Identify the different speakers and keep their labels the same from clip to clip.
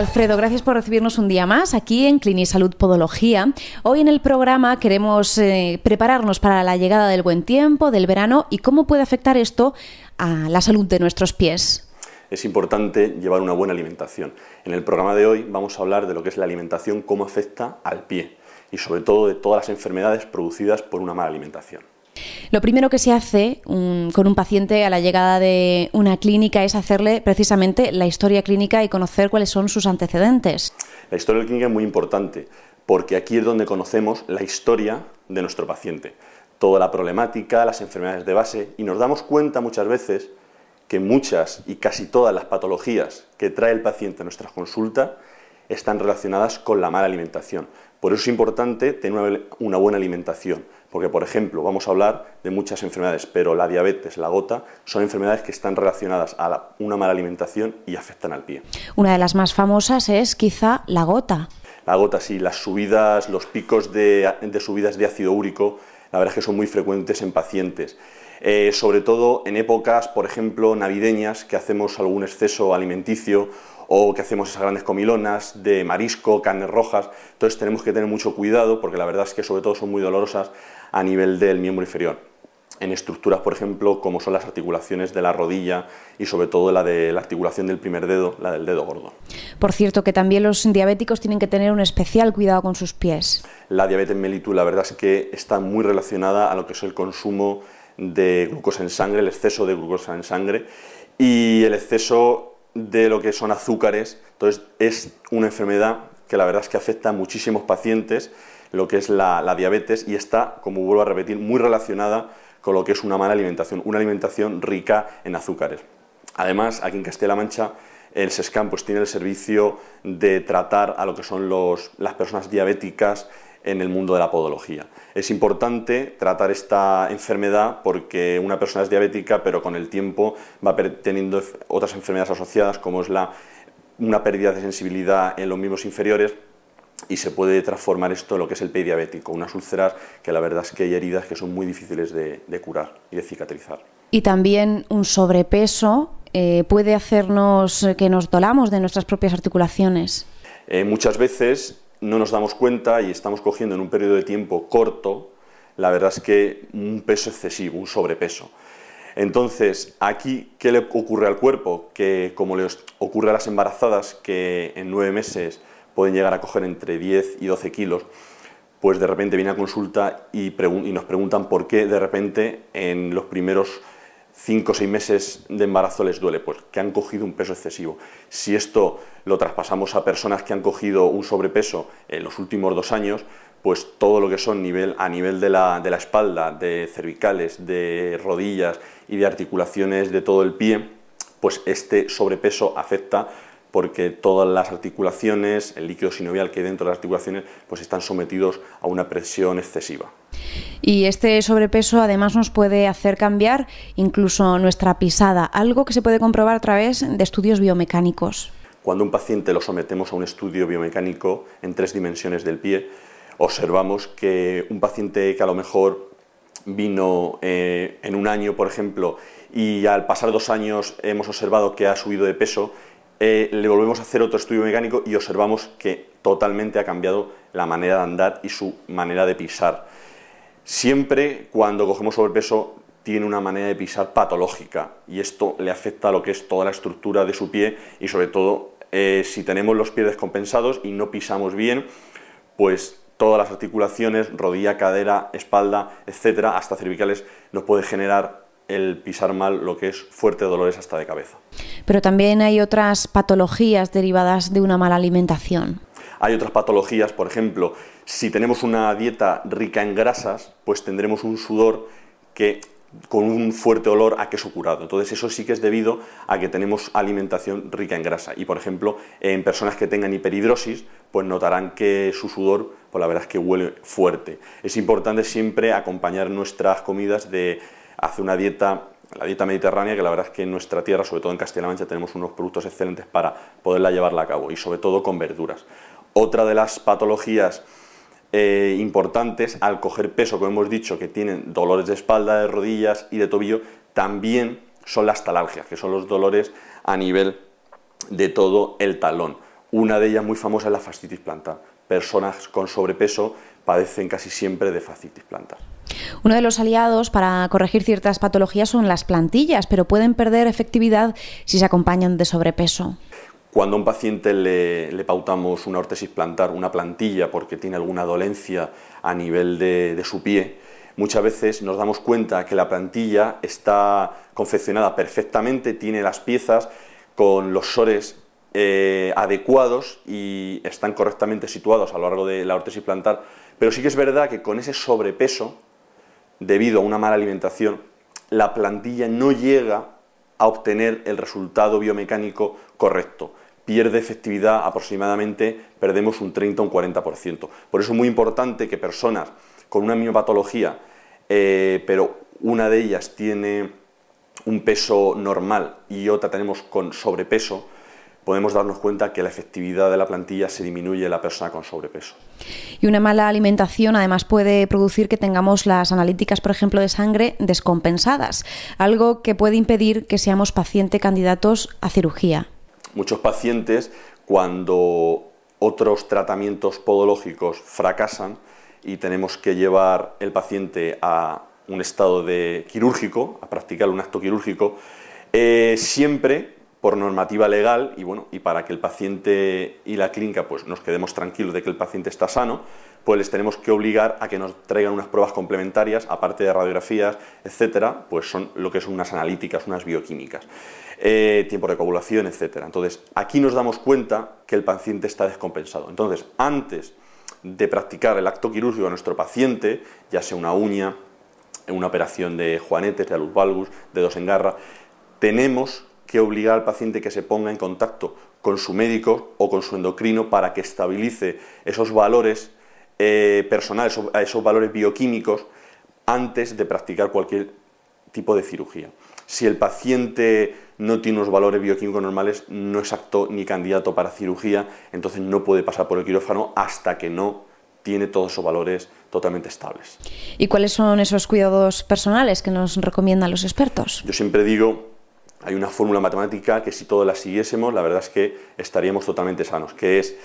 Speaker 1: Alfredo, gracias por recibirnos un día más aquí en Clinisalud Podología. Hoy en el programa queremos eh, prepararnos para la llegada del buen tiempo, del verano y cómo puede afectar esto a la salud de nuestros pies
Speaker 2: es importante llevar una buena alimentación. En el programa de hoy vamos a hablar de lo que es la alimentación, cómo afecta al pie y sobre todo de todas las enfermedades producidas por una mala alimentación.
Speaker 1: Lo primero que se hace con un paciente a la llegada de una clínica es hacerle precisamente la historia clínica y conocer cuáles son sus antecedentes.
Speaker 2: La historia clínica es muy importante porque aquí es donde conocemos la historia de nuestro paciente, toda la problemática, las enfermedades de base y nos damos cuenta muchas veces que muchas y casi todas las patologías que trae el paciente a nuestra consulta están relacionadas con la mala alimentación. Por eso es importante tener una, buena alimentación, porque por ejemplo vamos a hablar de muchas enfermedades, pero la diabetes, la gota, son enfermedades que están relacionadas a una mala alimentación y afectan al pie.
Speaker 1: Una de las más famosas es quizá la gota.
Speaker 2: La gota, sí, las subidas, los picos de, de subidas de ácido úrico, la verdad es que son muy frecuentes en pacientes. Eh, sobre todo en épocas, por ejemplo, navideñas, que hacemos algún exceso alimenticio o que hacemos esas grandes comilonas de marisco, carnes rojas. Entonces tenemos que tener mucho cuidado porque la verdad es que sobre todo son muy dolorosas a nivel del miembro inferior. En estructuras, por ejemplo, como son las articulaciones de la rodilla y sobre todo la de la articulación del primer dedo, la del dedo gordo.
Speaker 1: Por cierto, que también los diabéticos tienen que tener un especial cuidado con sus pies.
Speaker 2: La diabetes mellitus, la verdad es que está muy relacionada a lo que es el consumo de glucosa en sangre, el exceso de glucosa en sangre y el exceso de lo que son azúcares. Entonces es una enfermedad que la verdad es que afecta a muchísimos pacientes, lo que es la, diabetes y está, como vuelvo a repetir, muy relacionada con lo que es una mala alimentación, una alimentación rica en azúcares. Además, aquí en Castilla-La Mancha, el SESCAM pues, tiene el servicio de tratar a lo que son las personas diabéticas en el mundo de la podología. Es importante tratar esta enfermedad porque una persona es diabética, pero con el tiempo va teniendo otras enfermedades asociadas, como es la, una pérdida de sensibilidad en los mismos inferiores, y se puede transformar esto en lo que es el pediabético, unas úlceras que la verdad es que hay heridas que son muy difíciles de, de curar y de cicatrizar.
Speaker 1: Y también un sobrepeso eh, puede hacernos eh, que nos dolamos de nuestras propias articulaciones.
Speaker 2: Eh, muchas veces no nos damos cuenta y estamos cogiendo en un periodo de tiempo corto, la verdad es que un peso excesivo, un sobrepeso. Entonces, aquí, ¿qué le ocurre al cuerpo? Que como le ocurre a las embarazadas, que en nueve meses pueden llegar a coger entre 10 y 12 kilos, pues de repente viene a consulta y, y nos preguntan por qué de repente en los primeros cinco o seis meses de embarazo les duele, pues que han cogido un peso excesivo. Si esto lo traspasamos a personas que han cogido un sobrepeso en los últimos dos años, pues todo lo que son nivel, a nivel de la, de la espalda, de cervicales, de rodillas y de articulaciones de todo el pie, pues este sobrepeso afecta porque todas las articulaciones, el líquido sinovial que hay dentro de las articulaciones, pues están sometidos a una presión excesiva.
Speaker 1: Y este sobrepeso además nos puede hacer cambiar incluso nuestra pisada, algo que se puede comprobar a través de estudios biomecánicos.
Speaker 2: Cuando un paciente lo sometemos a un estudio biomecánico en tres dimensiones del pie, observamos que un paciente que a lo mejor vino eh, en un año, por ejemplo, y al pasar dos años hemos observado que ha subido de peso, eh, le volvemos a hacer otro estudio mecánico y observamos que totalmente ha cambiado la manera de andar y su manera de pisar. Siempre cuando cogemos sobrepeso tiene una manera de pisar patológica y esto le afecta a lo que es toda la estructura de su pie y sobre todo eh, si tenemos los pies descompensados y no pisamos bien, pues todas las articulaciones, rodilla, cadera, espalda, etcétera, hasta cervicales, nos puede generar el pisar mal lo que es fuerte dolores hasta de cabeza.
Speaker 1: Pero también hay otras patologías derivadas de una mala alimentación.
Speaker 2: Hay otras patologías, por ejemplo, si tenemos una dieta rica en grasas, pues tendremos un sudor que con un fuerte olor a queso curado. Entonces eso sí que es debido a que tenemos alimentación rica en grasa. Y por ejemplo, en personas que tengan hiperhidrosis, pues notarán que su sudor, pues la verdad es que huele fuerte. Es importante siempre acompañar nuestras comidas de hace una dieta, la dieta mediterránea, que la verdad es que en nuestra tierra, sobre todo en Castilla-La Mancha, tenemos unos productos excelentes para poderla llevarla a cabo y sobre todo con verduras. Otra de las patologías eh, importantes al coger peso, como hemos dicho, que tienen dolores de espalda, de rodillas y de tobillo, también son las talalgias, que son los dolores a nivel de todo el talón. Una de ellas muy famosa es la fascitis plantar. Personas con sobrepeso padecen casi siempre de fascitis plantar.
Speaker 1: Uno de los aliados para corregir ciertas patologías son las plantillas, pero pueden perder efectividad si se acompañan de sobrepeso.
Speaker 2: Cuando a un paciente le, pautamos una órtesis plantar, una plantilla, porque tiene alguna dolencia a nivel de, su pie, muchas veces nos damos cuenta que la plantilla está confeccionada perfectamente, tiene las piezas con los sores eh, adecuados y están correctamente situados a lo largo de la órtesis plantar, pero sí que es verdad que con ese sobrepeso debido a una mala alimentación, la plantilla no llega a obtener el resultado biomecánico correcto. Pierde efectividad aproximadamente, perdemos un 30 o un 40%. Por eso es muy importante que personas con una miopatología, eh, pero una de ellas tiene un peso normal y otra tenemos con sobrepeso, podemos darnos cuenta que la efectividad de la plantilla se disminuye en la persona con sobrepeso.
Speaker 1: Y una mala alimentación además puede producir que tengamos las analíticas, por ejemplo, de sangre descompensadas, algo que puede impedir que seamos paciente candidatos a cirugía.
Speaker 2: Muchos pacientes, cuando otros tratamientos podológicos fracasan y tenemos que llevar el paciente a un estado de quirúrgico, a practicar un acto quirúrgico, eh, siempre por normativa legal y bueno, y para que el paciente y la clínica pues nos quedemos tranquilos de que el paciente está sano, pues les tenemos que obligar a que nos traigan unas pruebas complementarias, aparte de radiografías, etcétera, pues son lo que son unas analíticas, unas bioquímicas, eh, tiempo de coagulación, etcétera. Entonces, aquí nos damos cuenta que el paciente está descompensado. Entonces, antes de practicar el acto quirúrgico a nuestro paciente, ya sea una uña, una operación de juanetes, de alus valgus, de dos garra, tenemos que obligar al paciente que se ponga en contacto con su médico o con su endocrino para que estabilice esos valores eh, personales, esos, esos valores bioquímicos, antes de practicar cualquier tipo de cirugía. Si el paciente no tiene unos valores bioquímicos normales, no es apto ni candidato para cirugía, entonces no puede pasar por el quirófano hasta que no tiene todos esos valores totalmente estables.
Speaker 1: ¿Y cuáles son esos cuidados personales que nos recomiendan los expertos?
Speaker 2: Yo siempre digo hay una fórmula matemática que si todos la siguiésemos, la verdad es que estaríamos totalmente sanos, que es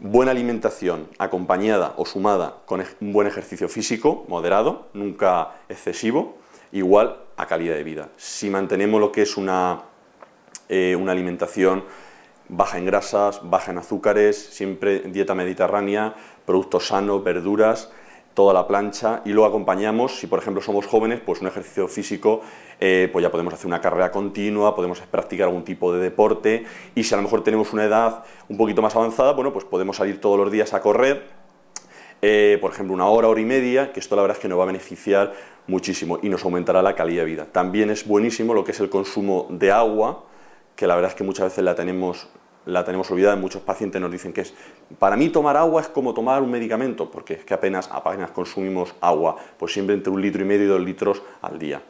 Speaker 2: buena alimentación acompañada o sumada con un buen ejercicio físico moderado, nunca excesivo, igual a calidad de vida. Si mantenemos lo que es una, eh, una alimentación baja en grasas, baja en azúcares, siempre dieta mediterránea, productos sanos, verduras, toda la plancha y lo acompañamos, si por ejemplo somos jóvenes, pues un ejercicio físico, eh, pues ya podemos hacer una carrera continua, podemos practicar algún tipo de deporte y si a lo mejor tenemos una edad un poquito más avanzada, bueno, pues podemos salir todos los días a correr eh, por ejemplo, una hora, hora y media, que esto la verdad es que nos va a beneficiar muchísimo y nos aumentará la calidad de vida. También es buenísimo lo que es el consumo de agua, que la verdad es que muchas veces la tenemos la tenemos olvidada. Muchos pacientes nos dicen que es, para mí tomar agua es como tomar un medicamento, porque es que apenas, apenas consumimos agua, pues siempre entre un litro y medio y dos litros al día.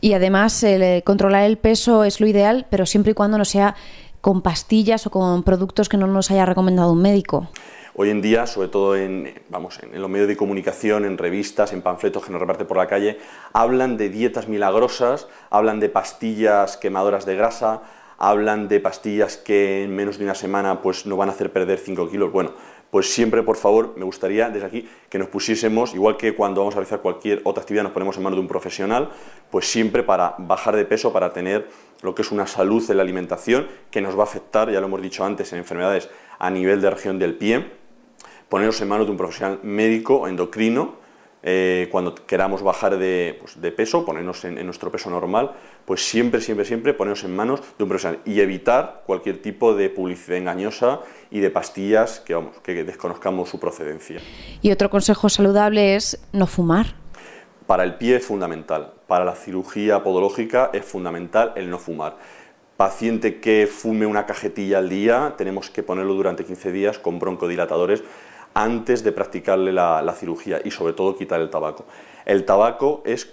Speaker 1: Y además, eh, controlar el peso es lo ideal, pero siempre y cuando no sea con pastillas o con productos que no nos haya recomendado un médico.
Speaker 2: Hoy en día, sobre todo en, vamos, en los medios de comunicación, en revistas, en panfletos que nos reparte por la calle, hablan de dietas milagrosas, hablan de pastillas quemadoras de grasa, hablan de pastillas que en menos de una semana pues nos van a hacer perder 5 kilos. Bueno, pues siempre, por favor, me gustaría desde aquí que nos pusiésemos, igual que cuando vamos a realizar cualquier otra actividad nos ponemos en manos de un profesional, pues siempre para bajar de peso, para tener lo que es una salud en la alimentación que nos va a afectar, ya lo hemos dicho antes, en enfermedades a nivel de región del pie, poneros en manos de un profesional médico endocrino eh, cuando queramos bajar de, pues, peso, ponernos en, nuestro peso normal, pues siempre, siempre, siempre ponernos en manos de un profesional y evitar cualquier tipo de publicidad engañosa y de pastillas que, vamos, que desconozcamos su procedencia.
Speaker 1: Y otro consejo saludable es no fumar.
Speaker 2: Para el pie es fundamental, para la cirugía podológica es fundamental el no fumar paciente que fume una cajetilla al día, tenemos que ponerlo durante 15 días con broncodilatadores antes de practicarle la, cirugía y sobre todo quitar el tabaco. El tabaco es